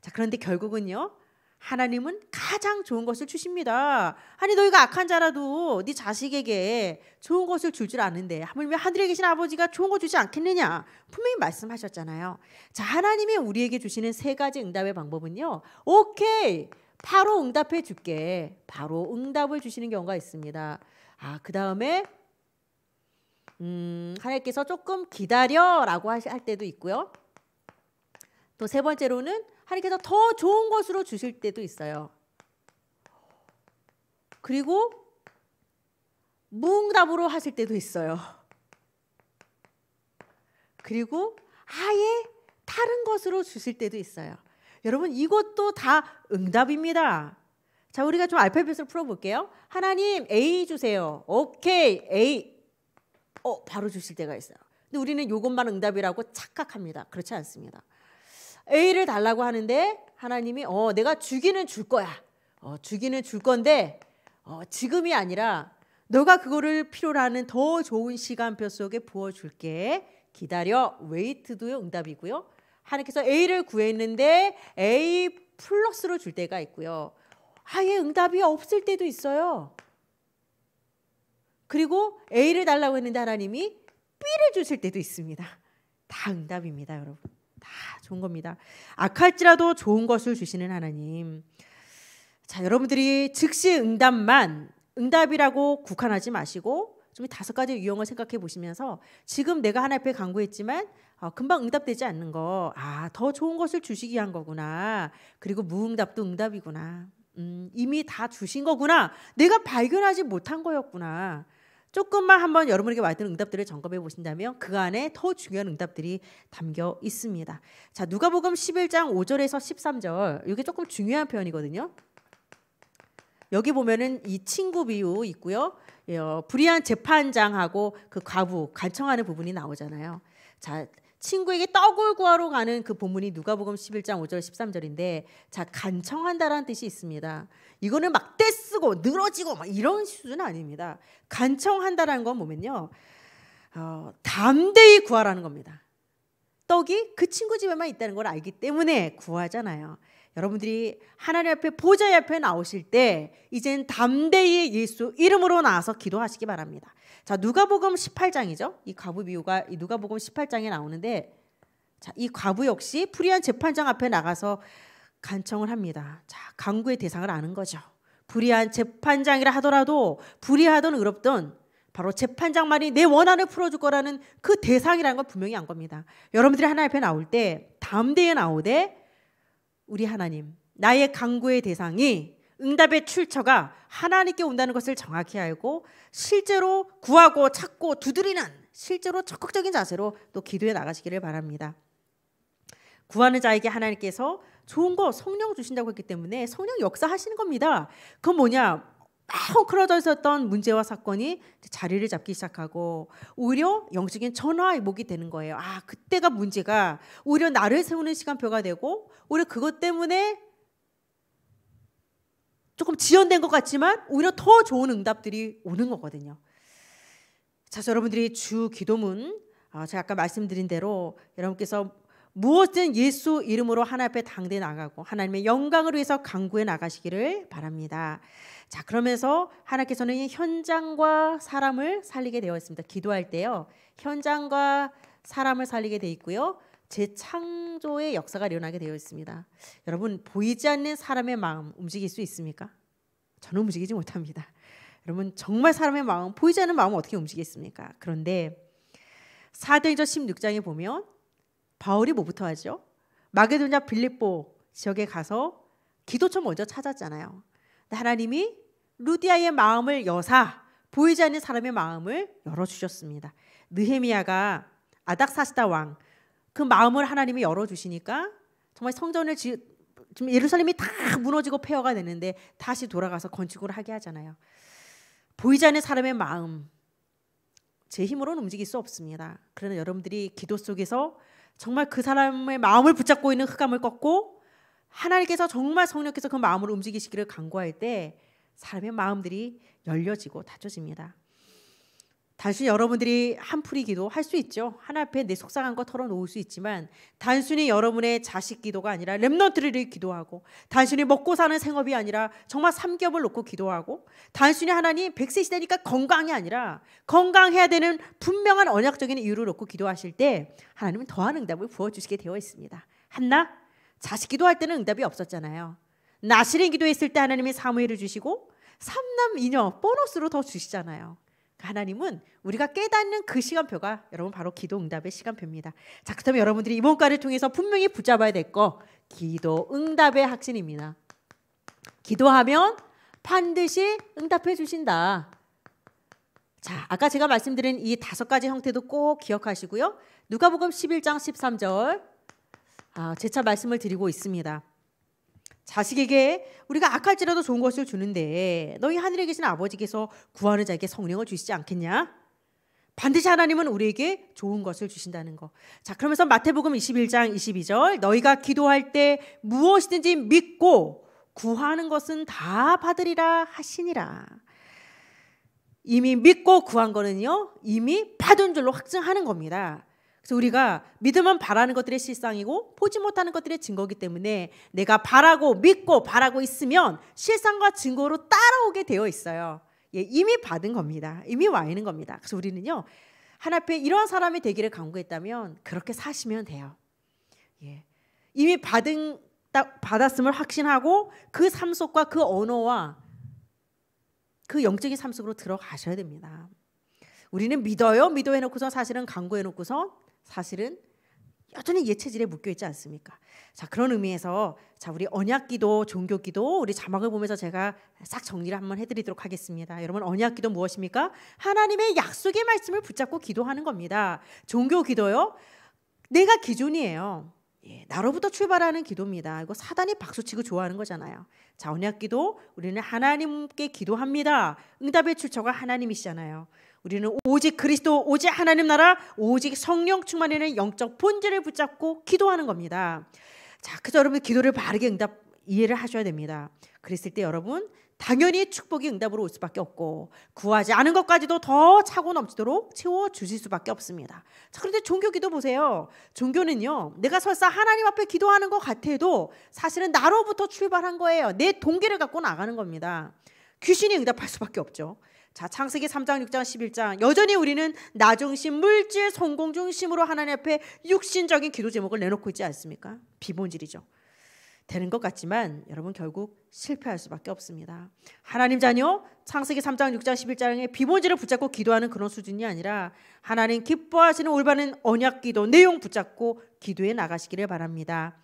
자, 그런데 결국은요. 하나님은 가장 좋은 것을 주십니다. 아니 너희가 악한 자라도 네 자식에게 좋은 것을 줄 줄 아는데 하물며 하늘에 계신 아버지가 좋은 거 주지 않겠느냐 분명히 말씀하셨잖아요. 자 하나님이 우리에게 주시는 세 가지 응답의 방법은요. 오케이 바로 응답해 줄게. 바로 응답을 주시는 경우가 있습니다. 아그 다음에 음, 하나님께서 조금 기다려라고 할 때도 있고요. 또 세 번째로는 하나님께서 더 좋은 것으로 주실 때도 있어요. 그리고 무응답으로 하실 때도 있어요. 그리고 아예 다른 것으로 주실 때도 있어요. 여러분 이것도 다 응답입니다. 자, 우리가 좀 알파벳을 풀어볼게요. 하나님 A 주세요. 오케이 A 어, 바로 주실 때가 있어요. 근데 우리는 이것만 응답이라고 착각합니다. 그렇지 않습니다. A를 달라고 하는데 하나님이 어, 내가 주기는 줄 거야. 어, 주기는 줄 건데 어, 지금이 아니라 너가 그거를 필요로 하는 더 좋은 시간표 속에 부어줄게. 기다려. 웨이트도 응답이고요. 하나님께서 A를 구했는데 A 플러스로 줄 때가 있고요. 아예 응답이 없을 때도 있어요. 그리고 A를 달라고 했는데 하나님이 B를 주실 때도 있습니다. 다 응답입니다, 여러분. 다 좋은 겁니다. 악할지라도 좋은 것을 주시는 하나님. 자, 여러분들이 즉시 응답만 응답이라고 국한하지 마시고 좀 다섯 가지 유형을 생각해 보시면서 지금 내가 하나 앞에 강구했지만 어, 금방 응답되지 않는 거, 아, 더 좋은 것을 주시기 위한 거구나. 그리고 무응답도 응답이구나. 음, 이미 다 주신 거구나. 내가 발견하지 못한 거였구나. 조금만 한번 여러분에게 와 왔던 응답들을 점검해 보신다면 그 안에 더 중요한 응답들이 담겨 있습니다. 자, 누가복음 11장 5절에서 13절. 이게 조금 중요한 표현이거든요. 여기 보면은 이 친구 비유 있고요. 예, 어, 불의한 재판장하고 그 과부 간청하는 부분이 나오잖아요. 자, 친구에게 떡을 구하러 가는 그 본문이 누가복음 11장 5절 13절인데 자 간청한다라는 뜻이 있습니다. 이거는 막 떼쓰고 늘어지고 막 이런 수준 아닙니다. 간청한다라는 건 보면요. 어, 담대히 구하라는 겁니다. 떡이 그 친구 집에만 있다는 걸 알기 때문에 구하잖아요. 여러분들이 하나님 앞에 보좌 앞에 나오실 때 이젠 담대히 예수 이름으로 나와서 기도하시기 바랍니다. 자, 누가복음 18장이죠. 이 과부 비유가 이 누가복음 18장에 나오는데 자, 이 과부 역시 불의한 재판장 앞에 나가서 간청을 합니다. 자, 강구의 대상을 아는 거죠. 불의한 재판장이라 하더라도 불의하든 의롭든 바로 재판장만이 내 원한을 풀어줄 거라는 그 대상이라는 건 분명히 안 겁니다. 여러분들이 하나님 앞에 나올 때 담대에 나오되 우리 하나님 나의 강구의 대상이 응답의 출처가 하나님께 온다는 것을 정확히 알고 실제로 구하고 찾고 두드리는 실제로 적극적인 자세로 또 기도해 나가시기를 바랍니다. 구하는 자에게 하나님께서 좋은 거 성령 주신다고 했기 때문에 성령 역사하시는 겁니다. 그 뭐냐? 헝클어져 있었던 문제와 사건이 자리를 잡기 시작하고 오히려 영적인 전화의 목이 되는 거예요. 아 그때가 문제가 오히려 나를 세우는 시간표가 되고 오히려 그것 때문에 조금 지연된 것 같지만 오히려 더 좋은 응답들이 오는 거거든요. 자, 여러분들이 주 기도문 어, 제가 아까 말씀드린 대로 여러분께서 무엇든 예수 이름으로 하나 앞에 당대 나가고 하나님의 영광을 위해서 강구해 나가시기를 바랍니다. 자, 그러면서 하나님께서는 현장과 사람을 살리게 되어 있습니다. 기도할 때요. 현장과 사람을 살리게 되어 있고요. 재창조의 역사가 일어나게 되어 있습니다. 여러분 보이지 않는 사람의 마음 움직일 수 있습니까? 저는 움직이지 못합니다. 여러분 정말 사람의 마음 보이지 않는 마음 어떻게 움직이겠습니까? 그런데 사도행전 16장에 보면 바울이 뭐부터 하죠? 마게도냐 빌립보 지역에 가서 기도처 먼저 찾았잖아요. 하나님이 루디아의 마음을 여사 보이지 않는 사람의 마음을 열어주셨습니다. 느헤미야가 아닥사스다 왕그 마음을 하나님이 열어주시니까 정말 성전을 지, 지금 예루살렘이 다 무너지고 폐허가 되는데 다시 돌아가서 건축을 하게 하잖아요. 보이지 않는 사람의 마음. 제 힘으로는 움직일 수 없습니다. 그러나 여러분들이 기도 속에서 정말 그 사람의 마음을 붙잡고 있는 흑암을 꺾고 하나님께서 정말 성령께서 그 마음을 움직이시기를 간구할 때 사람의 마음들이 열려지고 닫혀집니다 다시 여러분들이 한풀이 기도할 수 있죠. 하나 앞에 내 속상한 거 털어놓을 수 있지만 단순히 여러분의 자식 기도가 아니라 렘넌트를 기도하고 단순히 먹고 사는 생업이 아니라 정말 삼겹을 놓고 기도하고 단순히 하나님 백세 시대니까 건강이 아니라 건강해야 되는 분명한 언약적인 이유를 놓고 기도하실 때 하나님은 더한 응답을 부어주시게 되어 있습니다. 한나 자식 기도할 때는 응답이 없었잖아요. 나시린 기도했을 때 하나님이 사무엘을 주시고 삼남 이녀 보너스로 더 주시잖아요. 하나님은 우리가 깨닫는 그 시간표가 여러분 바로 기도 응답의 시간표입니다. 자, 그렇다면 여러분들이 이번과를 통해서 분명히 붙잡아야 될 거 기도 응답의 확신입니다. 기도하면 반드시 응답해 주신다. 자, 아까 제가 말씀드린 이 다섯 가지 형태도 꼭 기억하시고요. 누가복음 11장 13절 아, 재차 말씀을 드리고 있습니다. 자식에게 우리가 악할지라도 좋은 것을 주는데 너희 하늘에 계신 아버지께서 구하는 자에게 성령을 주시지 않겠냐? 반드시 하나님은 우리에게 좋은 것을 주신다는 것. 자, 그러면서 마태복음 21장 22절 너희가 기도할 때 무엇이든지 믿고 구하는 것은 다 받으리라 하시니라. 이미 믿고 구한 거는요. 이미 받은 줄로 확증하는 겁니다. 그래서 우리가 믿음은 바라는 것들의 실상이고 보지 못하는 것들의 증거이기 때문에 내가 바라고 믿고 바라고 있으면 실상과 증거로 따라오게 되어 있어요. 예, 이미 받은 겁니다. 이미 와 있는 겁니다. 그래서 우리는요. 하나 앞에 이러한 사람이 되기를 강구했다면 그렇게 사시면 돼요. 예. 이미 받은 받았음을 확신하고 그 삶 속과 그 언어와 그 영적인 삶 속으로 들어가셔야 됩니다. 우리는 믿어요. 믿어 해놓고서 사실은 강구해놓고서 사실은 여전히 예체질에 묶여 있지 않습니까? 자 그런 의미에서 자 우리 언약기도 종교기도 우리 자막을 보면서 제가 싹 정리를 한번 해드리도록 하겠습니다. 여러분 언약기도 무엇입니까? 하나님의 약속의 말씀을 붙잡고 기도하는 겁니다. 종교기도요. 내가 기준이에요. 예, 나로부터 출발하는 기도입니다. 이거 사단이 박수치고 좋아하는 거잖아요. 자 언약기도 우리는 하나님께 기도합니다. 응답의 출처가 하나님이시잖아요. 우리는 오직 그리스도, 오직 하나님 나라, 오직 성령 충만에는 영적 본질을 붙잡고 기도하는 겁니다. 자, 그래서 여러분 기도를 바르게 응답 이해를 하셔야 됩니다. 그랬을 때 여러분 당연히 축복이 응답으로 올 수밖에 없고 구하지 않은 것까지도 더 차고 넘치도록 채워 주실 수밖에 없습니다. 자, 그런데 종교 기도 보세요. 종교는요. 내가 설사 하나님 앞에 기도하는 것 같아도 사실은 나로부터 출발한 거예요. 내 동기를 갖고 나가는 겁니다. 귀신이 응답할 수밖에 없죠. 자, 창세기 3장, 6장, 11장. 여전히 우리는 나 중심, 물질, 성공 중심으로 하나님 앞에 육신적인 기도 제목을 내놓고 있지 않습니까? 비본질이죠. 되는 것 같지만 여러분 결국 실패할 수밖에 없습니다. 하나님 자녀 창세기 3장 6장 11장의 비본질을 붙잡고 기도하는 그런 수준이 아니라 하나님 기뻐하시는 올바른 언약 기도 내용 붙잡고 기도해 나가시기를 바랍니다.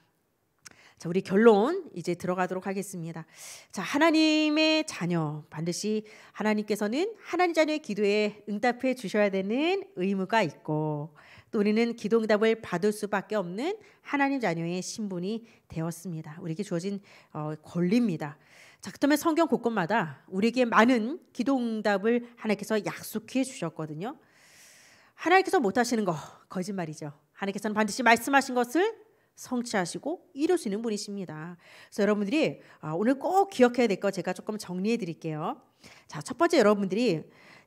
자, 우리 결론 이제 들어가도록 하겠습니다. 자, 하나님의 자녀 반드시 하나님께서는 하나님 자녀의 기도에 응답해 주셔야 되는 의무가 있고 또 우리는 기도 응답을 받을 수밖에 없는 하나님 자녀의 신분이 되었습니다. 우리에게 주어진 어, 권리입니다. 자, 그다음 성경 곳곳마다 우리에게 많은 기도 응답을 하나님께서 약속해 주셨거든요. 하나님께서 못하시는 거 거짓말이죠. 하나님께서는 반드시 말씀하신 것을 성취하시고 이루시는 분이십니다. 그래서 여러분들이 아, 오늘 꼭 기억해야 될 거 제가 조금 정리해 드릴게요. 자, 첫 번째 여러분들이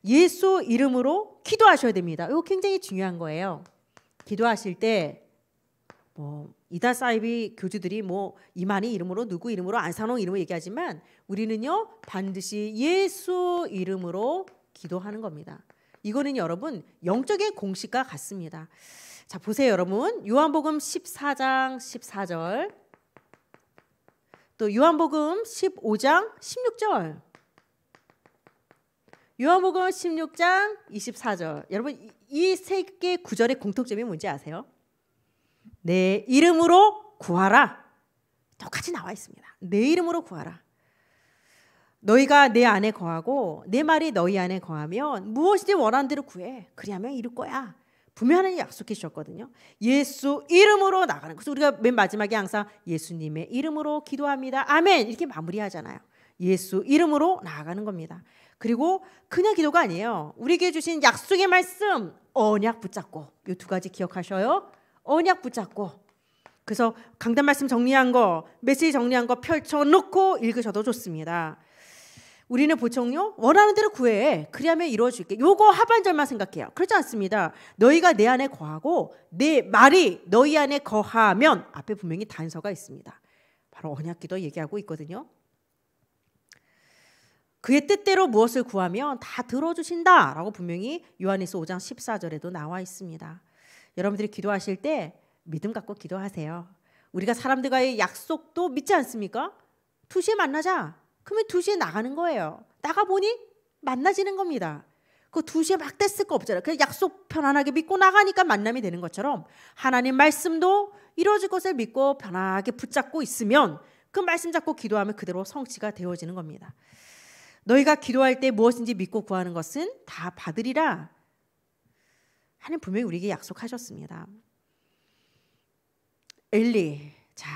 예수 이름으로 기도하셔야 됩니다. 이거 굉장히 중요한 거예요. 기도하실 때 뭐, 이다 사이비 교주들이 뭐 이만희 이름으로 누구 이름으로 안산홍 이름으로 얘기하지만 우리는요 반드시 예수 이름으로 기도하는 겁니다. 이거는 여러분 영적인 공식과 같습니다. 자, 보세요, 여러분. 요한복음 14장 14절. 또 요한복음 15장 16절. 요한복음 16장 24절. 여러분 이 세 개 구절의 공통점이 뭔지 아세요? 내 이름으로 구하라. 똑같이 나와 있습니다. 내 이름으로 구하라. 너희가 내 안에 거하고 내 말이 너희 안에 거하면 무엇이든 원한 대로 구해. 그리하면 이룰 거야. 분명 하나님 약속해 주셨거든요. 예수 이름으로 나가는. 그 우리가 맨 마지막에 항상 예수님의 이름으로 기도합니다. 아멘. 이렇게 마무리하잖아요. 예수 이름으로 나아가는 겁니다. 그리고 그냥 기도가 아니에요. 우리에게 주신 약속의 말씀, 언약 붙잡고 이두 가지 기억하셔요. 언약 붙잡고 그래서 강단 말씀 정리한 거, 메시지 정리한 거 펼쳐놓고 읽으셔도 좋습니다. 우리는 보청요 원하는 대로 구해 그리하면 이루어줄게 요거 하반절만 생각해요 그렇지 않습니다 너희가 내 안에 거하고 내 말이 너희 안에 거하면 앞에 분명히 단서가 있습니다 바로 언약기도 얘기하고 있거든요 그의 뜻대로 무엇을 구하면 다 들어주신다라고 분명히 요한일서 5장 14절에도 나와 있습니다 여러분들이 기도하실 때 믿음 갖고 기도하세요 우리가 사람들과의 약속도 믿지 않습니까? 2시에 만나자 그러면 2시에 나가는 거예요. 나가보니 만나지는 겁니다. 그 2시에 막 됐을 거 없잖아요. 그 약속 편안하게 믿고 나가니까 만남이 되는 것처럼 하나님 말씀도 이루어질 것을 믿고 편하게 붙잡고 있으면 그 말씀 잡고 기도하면 그대로 성취가 되어지는 겁니다. 너희가 기도할 때 무엇인지 믿고 구하는 것은 다 받으리라. 하나님 분명히 우리에게 약속하셨습니다. 엘리. 자,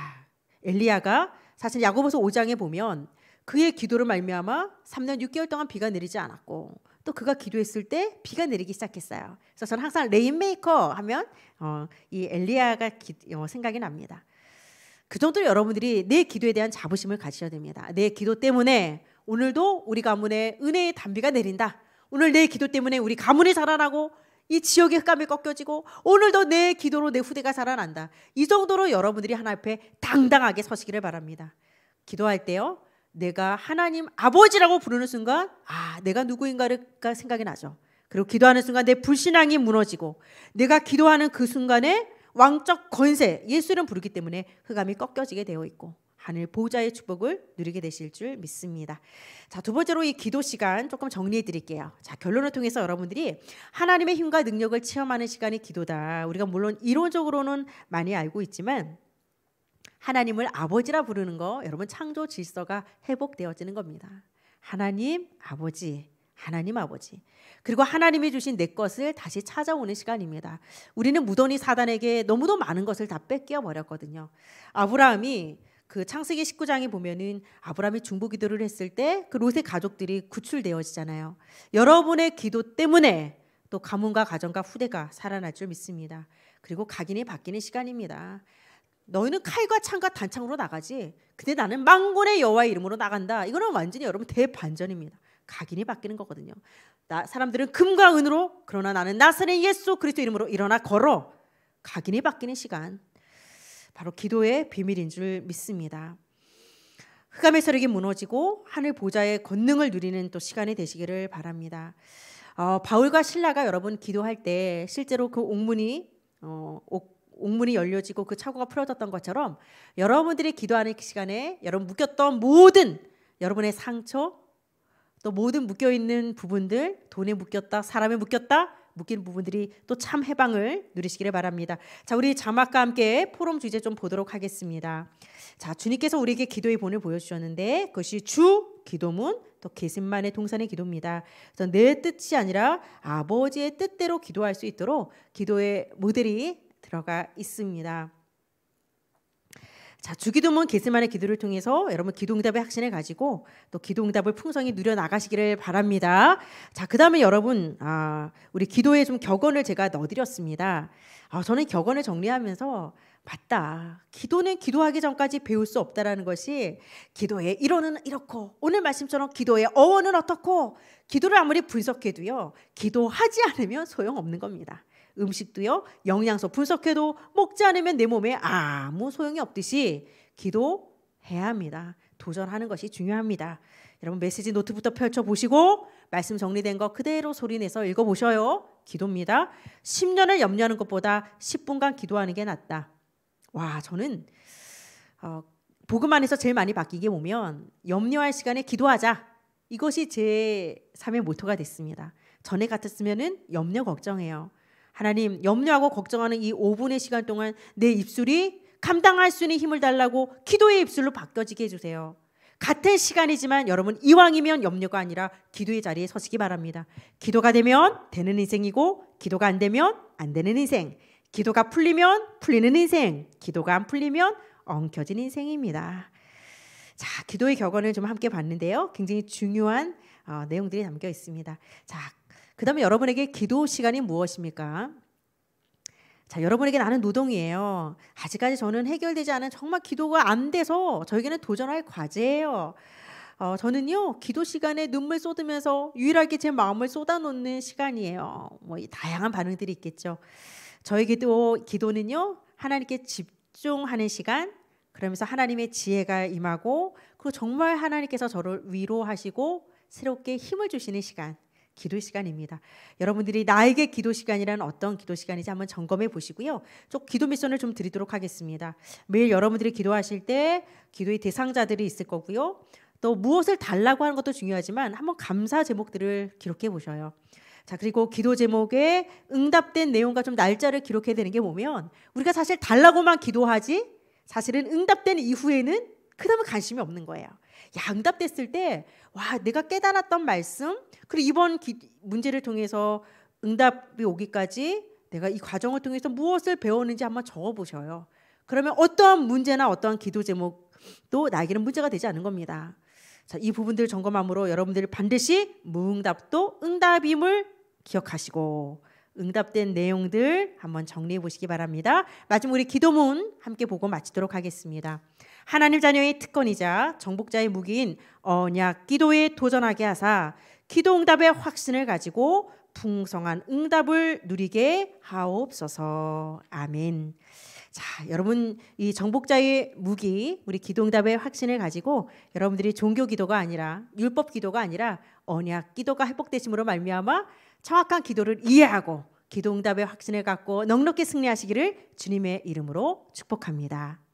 엘리야가 사실 야고보서 5장에 보면 그의 기도를 말미암아 3년 6개월 동안 비가 내리지 않았고 또 그가 기도했을 때 비가 내리기 시작했어요. 그래서 저는 항상 레인메이커 하면 어, 이 엘리야가 기, 어, 생각이 납니다. 그 정도로 여러분들이 내 기도에 대한 자부심을 가지셔야 됩니다. 내 기도 때문에 오늘도 우리 가문에 은혜의 단비가 내린다. 오늘 내 기도 때문에 우리 가문이 자라나고 이 지역의 흑암이 꺾여지고 오늘도 내 기도로 내 후대가 자라난다. 이 정도로 여러분들이 하나 앞에 당당하게 서시기를 바랍니다. 기도할 때요. 내가 하나님 아버지라고 부르는 순간 아 내가 누구인가가 생각이 나죠. 그리고 기도하는 순간 내 불신앙이 무너지고 내가 기도하는 그 순간에 왕적 권세 예수를 부르기 때문에 흑암이 꺾여지게 되어 있고 하늘 보좌의 축복을 누리게 되실 줄 믿습니다. 자, 두 번째로 이 기도 시간 조금 정리해 드릴게요. 자, 결론을 통해서 여러분들이 하나님의 힘과 능력을 체험하는 시간이 기도다. 우리가 물론 이론적으로는 많이 알고 있지만 하나님을 아버지라 부르는 거 여러분 창조 질서가 회복되어지는 겁니다. 하나님 아버지 하나님 아버지 그리고 하나님이 주신 내 것을 다시 찾아오는 시간입니다. 우리는 무던히 사단에게 너무도 많은 것을 다 뺏겨 버렸거든요. 아브라함이 그 창세기 19장에 보면은 아브라함이 중보 기도를 했을 때 그 롯의 가족들이 구출되어지잖아요. 여러분의 기도 때문에 또 가문과 가정과 후대가 살아날 줄 믿습니다. 그리고 각인이 바뀌는 시간입니다. 너희는 칼과 창과 단창으로 나가지. 근데 나는 망군의 여호와의 이름으로 나간다. 이거는 완전히 여러분 대반전입니다. 각인이 바뀌는 거거든요. 나, 사람들은 금과 은으로 그러나 나는 나스는 예수 그리스도 이름으로 일어나 걸어 각인이 바뀌는 시간. 바로 기도의 비밀인 줄 믿습니다. 흑암의 세력이 무너지고 하늘 보좌의 권능을 누리는 또 시간이 되시기를 바랍니다. 어, 바울과 신라가 여러분 기도할 때 실제로 그 옥문이 어, 옥, 옥문이 열려지고 그 차고가 풀어졌던 것처럼 여러분들이 기도하는 그 시간에 여러분 묶였던 모든 여러분의 상처 또 모든 묶여 있는 부분들 돈에 묶였다 사람에 묶였다 묶인 부분들이 또 참 해방을 누리시기를 바랍니다. 자, 우리 자막과 함께 포럼 주제 좀 보도록 하겠습니다. 자, 주님께서 우리에게 기도의 본을 보여주셨는데 그것이 주 기도문 또 계신만의 동산의 기도입니다. 그래서 내 뜻이 아니라 아버지의 뜻대로 기도할 수 있도록 기도의 모델이 들어가 있습니다. 자, 주기도문 게스만의 기도를 통해서 여러분 기도응답의 확신을 가지고 또 기도응답을 풍성히 누려 나가시기를 바랍니다. 자, 그다음에 여러분 아, 우리 기도에 좀 격언을 제가 넣어드렸습니다. 아, 저는 격언을 정리하면서 맞다. 기도는 기도하기 전까지 배울 수 없다라는 것이 기도의 이론은 이렇고 오늘 말씀처럼 기도의 어원은 어떻고 기도를 아무리 분석해도요 기도하지 않으면 소용없는 겁니다. 음식도요, 영양소 분석해도 먹지 않으면 내 몸에 아무 소용이 없듯이 기도해야 합니다. 도전하는 것이 중요합니다. 여러분 메시지 노트부터 펼쳐 보시고 말씀 정리된 거 그대로 소리내서 읽어 보셔요. 기도입니다. 10년을 염려하는 것보다 10분간 기도하는 게 낫다. 와, 저는 어, 복음 안에서 제일 많이 바뀌게 보면 염려할 시간에 기도하자. 이것이 제 삶의 모토가 됐습니다. 전에 같았으면 염려 걱정해요. 하나님 염려하고 걱정하는 이 5분의 시간 동안 내 입술이 감당할 수 있는 힘을 달라고 기도의 입술로 바뀌어지게 해주세요. 같은 시간이지만 여러분 이왕이면 염려가 아니라 기도의 자리에 서시기 바랍니다. 기도가 되면 되는 인생이고 기도가 안 되면 안 되는 인생. 기도가 풀리면 풀리는 인생. 기도가 안 풀리면 엉켜진 인생입니다. 자, 기도의 격언을 좀 함께 봤는데요. 굉장히 중요한 어, 내용들이 담겨 있습니다. 자, 그 다음에 여러분에게 기도 시간이 무엇입니까? 자, 여러분에게 나는 노동이에요. 아직까지 저는 해결되지 않은 정말 기도가 안 돼서 저에게는 도전할 과제예요. 어, 저는요, 기도 시간에 눈물 쏟으면서 유일하게 제 마음을 쏟아놓는 시간이에요. 뭐, 다양한 반응들이 있겠죠. 저에게도 기도는요, 하나님께 집중하는 시간, 그러면서 하나님의 지혜가 임하고, 그리고 정말 하나님께서 저를 위로하시고, 새롭게 힘을 주시는 시간. 기도 시간입니다. 여러분들이 나에게 기도 시간이란 어떤 기도 시간인지 한번 점검해 보시고요. 좀 기도 미션을 좀 드리도록 하겠습니다. 매일 여러분들이 기도하실 때 기도의 대상자들이 있을 거고요. 또 무엇을 달라고 하는 것도 중요하지만 한번 감사 제목들을 기록해 보셔요. 자, 그리고 기도 제목에 응답된 내용과 좀 날짜를 기록해야 되는 게 보면 우리가 사실 달라고만 기도하지 사실은 응답된 이후에는 그다음에 관심이 없는 거예요. 야, 응답됐을 때, 와, 내가 깨달았던 말씀, 그리고 이번 기, 문제를 통해서 응답이 오기까지 내가 이 과정을 통해서 무엇을 배웠는지 한번 적어 보셔요. 그러면 어떠한 문제나 어떠한 기도 제목도 나에게는 문제가 되지 않은 겁니다. 자, 이 부분들 점검함으로 여러분들이 반드시 무응답도 응답임을 기억하시고 응답된 내용들 한번 정리해 보시기 바랍니다. 마지막 우리 기도문 함께 보고 마치도록 하겠습니다. 하나님 자녀의 특권이자 정복자의 무기인 언약 기도에 도전하게 하사 기도 응답의 확신을 가지고 풍성한 응답을 누리게 하옵소서. 아멘. 자, 여러분 이 정복자의 무기 우리 기도응답의 확신을 가지고 여러분들이 종교 기도가 아니라 율법 기도가 아니라 언약 기도가 회복되심으로 말미암아 정확한 기도를 이해하고 기도응답의 확신을 갖고 넉넉히 승리하시기를 주님의 이름으로 축복합니다.